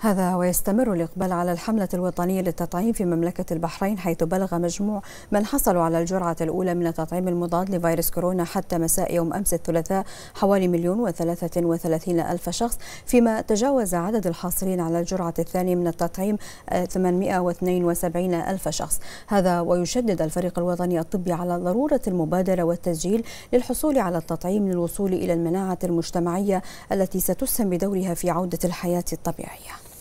هذا ويستمر الإقبال على الحملة الوطنية للتطعيم في مملكة البحرين حيث بلغ مجموع من حصلوا على الجرعة الأولى من التطعيم المضاد لفيروس كورونا حتى مساء يوم أمس الثلاثاء حوالي مليون وثلاثة وثلاثين ألف شخص فيما تجاوز عدد الحاصلين على الجرعة الثانية من التطعيم 872 آه، ألف شخص هذا ويشدد الفريق الوطني الطبي على ضرورة المبادرة والتسجيل للحصول على التطعيم للوصول إلى المناعة المجتمعية التي ستسهم بدورها في عودة الحياة الطبيعية